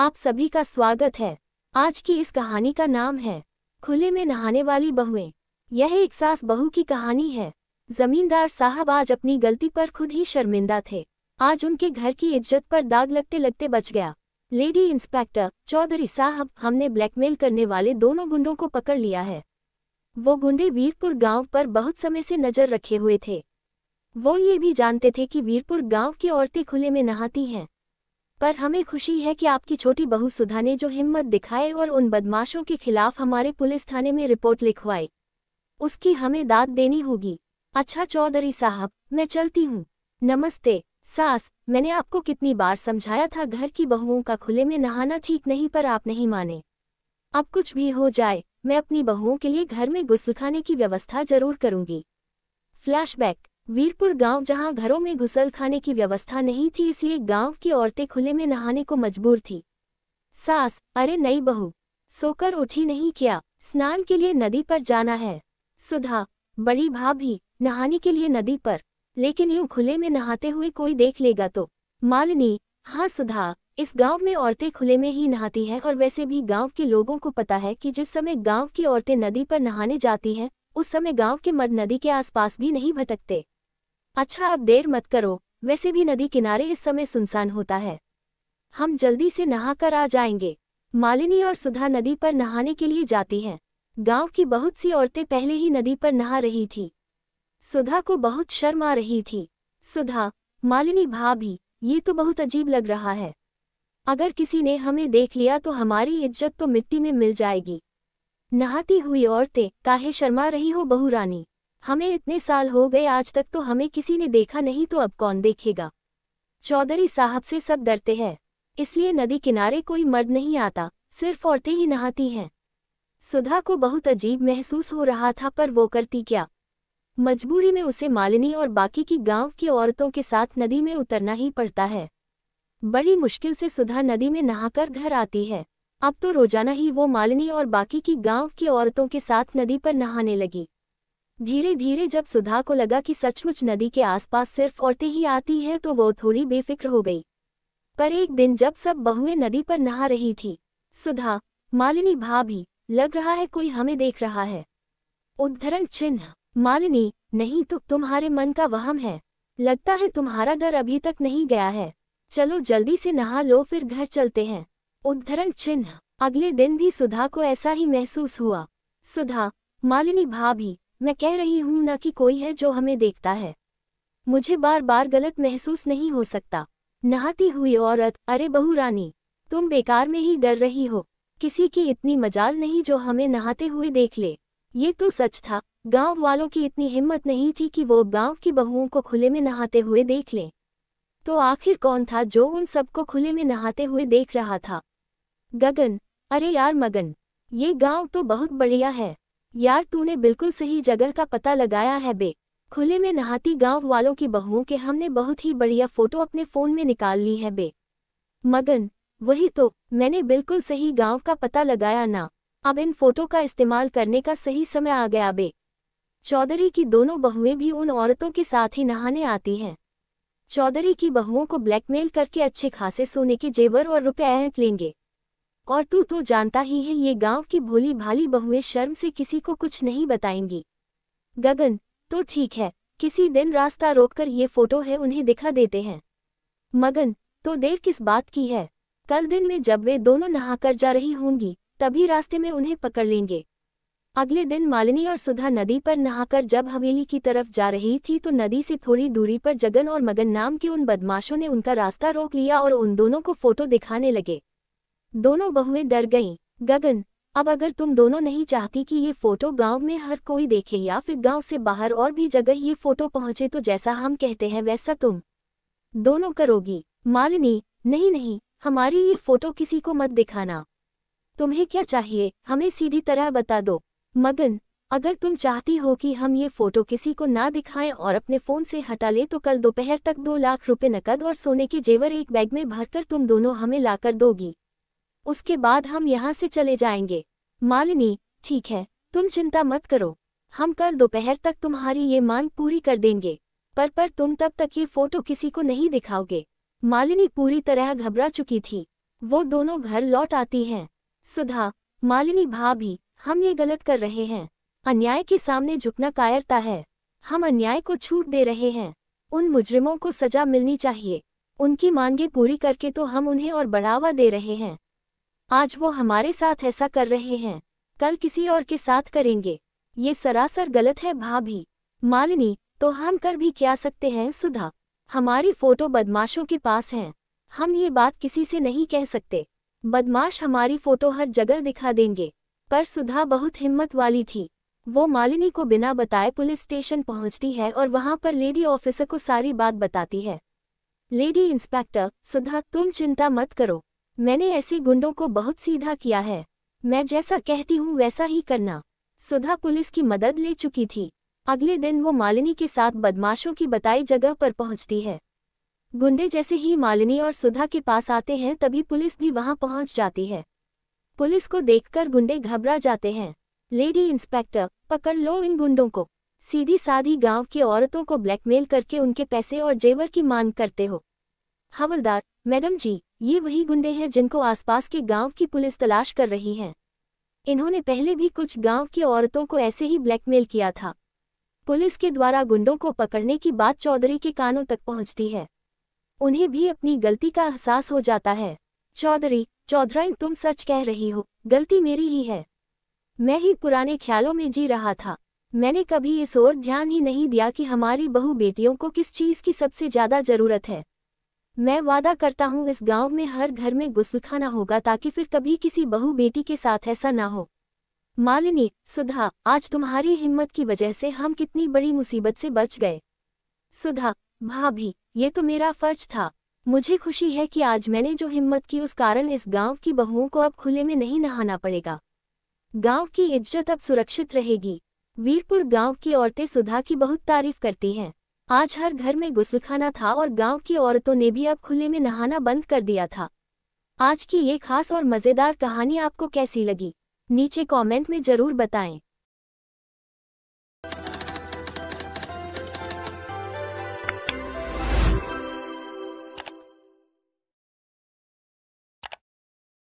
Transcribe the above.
आप सभी का स्वागत है आज की इस कहानी का नाम है खुले में नहाने वाली बहुएं यह एक सास बहू की कहानी है जमींदार साहब आज अपनी गलती पर खुद ही शर्मिंदा थे आज उनके घर की इज्जत पर दाग लगते लगते बच गया लेडी इंस्पेक्टर चौधरी साहब हमने ब्लैकमेल करने वाले दोनों गुंडों को पकड़ लिया है वो गुंडे वीरपुर गांव पर बहुत समय से नजर रखे हुए थे वो ये भी जानते थे कि वीरपुर गांव की औरतें खुले में नहाती हैं पर हमें खुशी है कि आपकी छोटी बहू सुधा ने जो हिम्मत दिखाए और उन बदमाशों के खिलाफ हमारे पुलिस थाने में रिपोर्ट लिखवाई उसकी हमें दाद देनी होगी अच्छा चौधरी साहब मैं चलती हूँ नमस्ते सास मैंने आपको कितनी बार समझाया था घर की बहुओं का खुले में नहाना ठीक नहीं पर आप नहीं माने अब कुछ भी हो जाए मैं अपनी बहुओं के लिए घर में गुस्लखाने की व्यवस्था जरूर करूंगी फ्लैशबैक वीरपुर गांव जहां घरों में घुसल खाने की व्यवस्था नहीं थी इसलिए गांव की औरतें खुले में नहाने को मजबूर थी सास अरे नई बहू सोकर उठी नहीं क्या स्नान के लिए नदी पर जाना है सुधा बड़ी भाभी नहाने के लिए नदी पर लेकिन यूं खुले में नहाते हुए कोई देख लेगा तो मालिनी हाँ सुधा इस गांव में औरतें खुले में ही नहाती हैं और वैसे भी गांव के लोगों को पता है कि जिस समय गांव की औरतें नदी पर नहाने जाती हैं उस समय गांव के मर्द नदी के आसपास भी नहीं भटकते अच्छा अब देर मत करो वैसे भी नदी किनारे इस समय सुनसान होता है हम जल्दी से नहाकर आ जाएंगे मालिनी और सुधा नदी पर नहाने के लिए जाती हैं गांव की बहुत सी औरतें पहले ही नदी पर नहा रही थी सुधा को बहुत शर्म आ रही थी सुधा मालिनी भाभी ये तो बहुत अजीब लग रहा है अगर किसी ने हमें देख लिया तो हमारी इज्जत तो मिट्टी में मिल जाएगी नहाती हुई औरतें काहे शर्मा रही हो रानी हमें इतने साल हो गए आज तक तो हमें किसी ने देखा नहीं तो अब कौन देखेगा चौधरी साहब से सब डरते हैं इसलिए नदी किनारे कोई मर्द नहीं आता सिर्फ औरतें ही नहाती हैं सुधा को बहुत अजीब महसूस हो रहा था पर वो करती क्या मजबूरी में उसे मालिनी और बाकी की गांव की औरतों के साथ नदी में उतरना ही पड़ता है बड़ी मुश्किल से सुधा नदी में नहाकर घर आती है अब तो रोजाना ही वो मालिनी और बाकी की गांव की औरतों के साथ नदी पर नहाने लगी धीरे धीरे जब सुधा को लगा कि सचमुच नदी के आसपास सिर्फ औरतें ही आती हैं तो वो थोड़ी बेफिक्र हो गई पर एक दिन जब सब बहुएं नदी पर नहा रही थी सुधा मालिनी भाभी लग रहा है कोई हमें देख रहा है उद्धरण चिन्ह मालिनी नहीं तो तुम्हारे मन का वहम है लगता है तुम्हारा डर अभी तक नहीं गया है चलो जल्दी से नहा लो फिर घर चलते हैं उद्धरण चिन्ह अगले दिन भी सुधा को ऐसा ही महसूस हुआ सुधा मालिनी भाभी मैं कह रही हूं न कि कोई है जो हमें देखता है मुझे बार बार गलत महसूस नहीं हो सकता नहाती हुई औरत अरे बहू रानी तुम बेकार में ही डर रही हो किसी की इतनी मजाल नहीं जो हमें नहाते हुए देख ले ये तो सच था गांव वालों की इतनी हिम्मत नहीं थी कि वो गांव की बहुओं को खुले में नहाते हुए देख लें तो आखिर कौन था जो उन सबको खुले में नहाते हुए देख रहा था गगन अरे यार मगन ये गांव तो बहुत बढ़िया है यार तूने बिल्कुल सही जगह का पता लगाया है बे खुले में नहाती गांव वालों की बहुओं के हमने बहुत ही बढ़िया फोटो अपने फ़ोन में निकाल ली है बे मगन वही तो मैंने बिल्कुल सही गांव का पता लगाया ना अब इन फोटो का इस्तेमाल करने का सही समय आ गया बे चौधरी की दोनों बहुएं भी उन औरतों के साथ ही नहाने आती हैं चौधरी की बहुओं को ब्लैकमेल करके अच्छे खासे सोने के जेवर और रुपये लेंगे और तू तो जानता ही है ये गांव की भोली भाली बहुएं शर्म से किसी को कुछ नहीं बताएंगी गगन तो ठीक है किसी दिन रास्ता रोककर ये फोटो है उन्हें दिखा देते हैं मगन तो देर किस बात की है कल दिन में जब वे दोनों नहाकर जा रही होंगी तभी रास्ते में उन्हें पकड़ लेंगे अगले दिन मालिनी और सुधा नदी पर नहाकर जब हवेली की तरफ जा रही थी तो नदी से थोड़ी दूरी पर जगन और मगन नाम के उन बदमाशों ने उनका रास्ता रोक लिया और उन दोनों को फोटो दिखाने लगे दोनों बहुएं डर गईं गगन अब अगर तुम दोनों नहीं चाहती कि ये फोटो गांव में हर कोई देखे या फिर गांव से बाहर और भी जगह ये फोटो पहुंचे तो जैसा हम कहते हैं वैसा तुम दोनों करोगी मालिनी नहीं नहीं हमारी ये फोटो किसी को मत दिखाना तुम्हें क्या चाहिए हमें सीधी तरह बता दो मगन अगर तुम चाहती हो कि हम ये फोटो किसी को ना दिखाएं और अपने फ़ोन से हटा लें तो कल दोपहर तक दो लाख रुपए नकद और सोने के जेवर एक बैग में भरकर तुम दोनों हमें लाकर दोगी उसके बाद हम यहाँ से चले जाएंगे मालिनी ठीक है तुम चिंता मत करो हम कल दोपहर तक तुम्हारी ये मांग पूरी कर देंगे पर पर तुम तब तक ये फोटो किसी को नहीं दिखाओगे मालिनी पूरी तरह घबरा चुकी थी वो दोनों घर लौट आती हैं सुधा मालिनी भाभी हम ये गलत कर रहे हैं अन्याय के सामने झुकना कायरता है हम अन्याय को छूट दे रहे हैं उन मुजरिमों को सजा मिलनी चाहिए उनकी मांगे पूरी करके तो हम उन्हें और बढ़ावा दे रहे हैं आज वो हमारे साथ ऐसा कर रहे हैं कल किसी और के साथ करेंगे ये सरासर गलत है भाभी मालिनी तो हम कर भी क्या सकते हैं सुधा हमारी फोटो बदमाशों के पास है हम ये बात किसी से नहीं कह सकते बदमाश हमारी फोटो हर जगह दिखा देंगे पर सुधा बहुत हिम्मत वाली थी वो मालिनी को बिना बताए पुलिस स्टेशन पहुंचती है और वहां पर लेडी ऑफिसर को सारी बात बताती है लेडी इंस्पेक्टर सुधा तुम चिंता मत करो मैंने ऐसे गुंडों को बहुत सीधा किया है मैं जैसा कहती हूँ वैसा ही करना सुधा पुलिस की मदद ले चुकी थी अगले दिन वो मालिनी के साथ बदमाशों की बताई जगह पर पहुंचती है गुंडे जैसे ही मालिनी और सुधा के पास आते हैं तभी पुलिस भी वहां पहुंच जाती है पुलिस को देखकर गुंडे घबरा जाते हैं लेडी इंस्पेक्टर पकड़ लो इन गुंडों को सीधी साधी गांव की औरतों को ब्लैकमेल करके उनके पैसे और जेवर की मांग करते हो हवलदार मैडम जी ये वही गुंडे हैं जिनको आसपास के गांव की पुलिस तलाश कर रही है इन्होंने पहले भी कुछ गांव की औरतों को ऐसे ही ब्लैकमेल किया था पुलिस के द्वारा गुंडों को पकड़ने की बात चौधरी के कानों तक पहुंचती है उन्हें भी अपनी गलती का एहसास हो जाता है चौधरी चौधरी तुम सच कह रही हो गलती मेरी ही है मैं ही पुराने ख्यालों में जी रहा था मैंने कभी इस ओर ध्यान ही नहीं दिया कि हमारी बहु बेटियों को किस चीज़ की सबसे ज़्यादा ज़रूरत है मैं वादा करता हूँ इस गांव में हर घर में गुस्लखाना होगा ताकि फिर कभी किसी बहू बेटी के साथ ऐसा ना हो मालिनी सुधा आज तुम्हारी हिम्मत की वजह से हम कितनी बड़ी मुसीबत से बच गए सुधा भाभी ये तो मेरा फर्ज था मुझे खुशी है कि आज मैंने जो हिम्मत की उस कारण इस गांव की बहुओं को अब खुले में नहीं नहाना पड़ेगा गांव की इज्जत अब सुरक्षित रहेगी वीरपुर गांव की औरतें सुधा की बहुत तारीफ करती हैं आज हर घर में गुस्लखाना था और गांव की औरतों ने भी अब खुले में नहाना बंद कर दिया था आज की ये खास और मज़ेदार कहानी आपको कैसी लगी नीचे कमेंट में ज़रूर बताएं